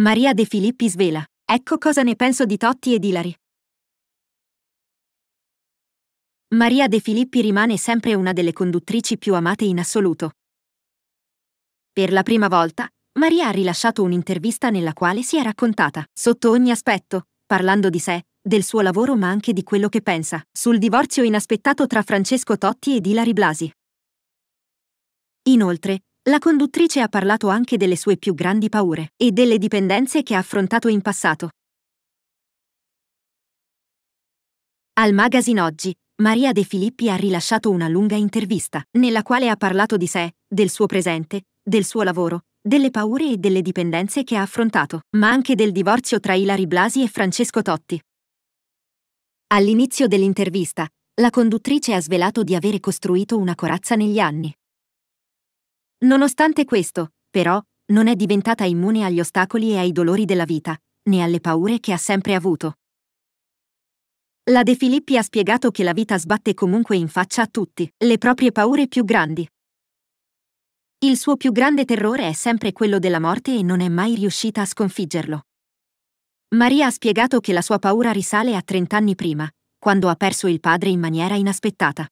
Maria De Filippi svela. Ecco cosa ne penso di Totti e Ilari. Maria De Filippi rimane sempre una delle conduttrici più amate in assoluto. Per la prima volta, Maria ha rilasciato un'intervista nella quale si è raccontata, sotto ogni aspetto, parlando di sé, del suo lavoro ma anche di quello che pensa, sul divorzio inaspettato tra Francesco Totti e Ilari Blasi. Inoltre, la conduttrice ha parlato anche delle sue più grandi paure e delle dipendenze che ha affrontato in passato. Al magazine oggi, Maria De Filippi ha rilasciato una lunga intervista, nella quale ha parlato di sé, del suo presente, del suo lavoro, delle paure e delle dipendenze che ha affrontato, ma anche del divorzio tra Ilari Blasi e Francesco Totti. All'inizio dell'intervista, la conduttrice ha svelato di avere costruito una corazza negli anni, Nonostante questo, però, non è diventata immune agli ostacoli e ai dolori della vita, né alle paure che ha sempre avuto. La De Filippi ha spiegato che la vita sbatte comunque in faccia a tutti, le proprie paure più grandi. Il suo più grande terrore è sempre quello della morte e non è mai riuscita a sconfiggerlo. Maria ha spiegato che la sua paura risale a 30 anni prima, quando ha perso il padre in maniera inaspettata.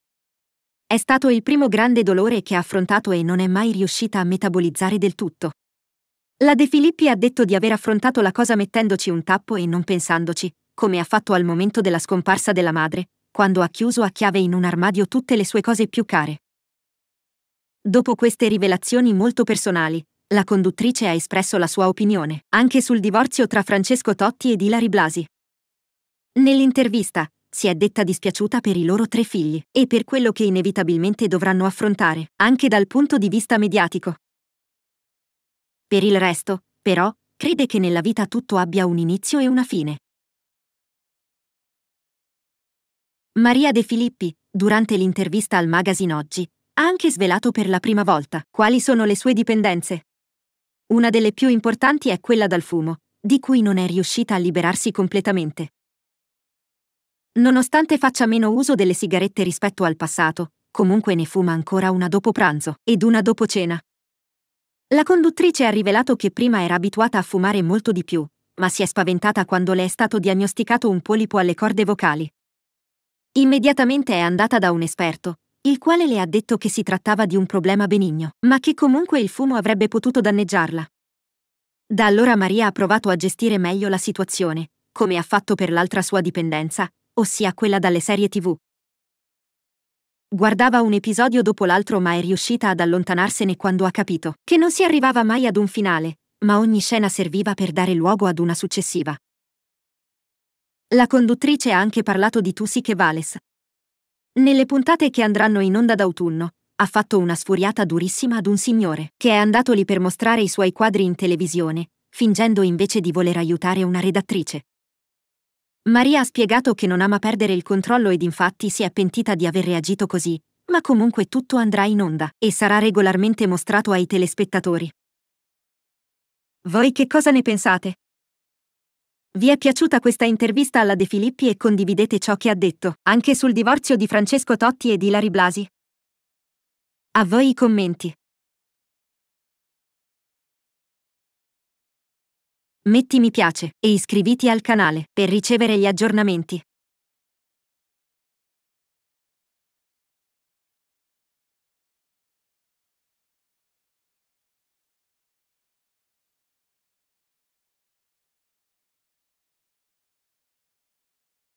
È stato il primo grande dolore che ha affrontato e non è mai riuscita a metabolizzare del tutto. La De Filippi ha detto di aver affrontato la cosa mettendoci un tappo e non pensandoci, come ha fatto al momento della scomparsa della madre, quando ha chiuso a chiave in un armadio tutte le sue cose più care. Dopo queste rivelazioni molto personali, la conduttrice ha espresso la sua opinione anche sul divorzio tra Francesco Totti ed Ilari Blasi. Nell'intervista, si è detta dispiaciuta per i loro tre figli e per quello che inevitabilmente dovranno affrontare, anche dal punto di vista mediatico. Per il resto, però, crede che nella vita tutto abbia un inizio e una fine. Maria De Filippi, durante l'intervista al magazine Oggi, ha anche svelato per la prima volta quali sono le sue dipendenze. Una delle più importanti è quella dal fumo, di cui non è riuscita a liberarsi completamente. Nonostante faccia meno uso delle sigarette rispetto al passato, comunque ne fuma ancora una dopo pranzo ed una dopo cena. La conduttrice ha rivelato che prima era abituata a fumare molto di più, ma si è spaventata quando le è stato diagnosticato un polipo alle corde vocali. Immediatamente è andata da un esperto, il quale le ha detto che si trattava di un problema benigno, ma che comunque il fumo avrebbe potuto danneggiarla. Da allora Maria ha provato a gestire meglio la situazione, come ha fatto per l'altra sua dipendenza, ossia quella dalle serie tv. Guardava un episodio dopo l'altro ma è riuscita ad allontanarsene quando ha capito che non si arrivava mai ad un finale, ma ogni scena serviva per dare luogo ad una successiva. La conduttrice ha anche parlato di Tusi che Vales. Nelle puntate che andranno in onda d'autunno, ha fatto una sfuriata durissima ad un signore che è andato lì per mostrare i suoi quadri in televisione, fingendo invece di voler aiutare una redattrice. Maria ha spiegato che non ama perdere il controllo ed infatti si è pentita di aver reagito così, ma comunque tutto andrà in onda e sarà regolarmente mostrato ai telespettatori. Voi che cosa ne pensate? Vi è piaciuta questa intervista alla De Filippi e condividete ciò che ha detto, anche sul divorzio di Francesco Totti e di Ilari Blasi? A voi i commenti. Metti mi piace e iscriviti al canale per ricevere gli aggiornamenti.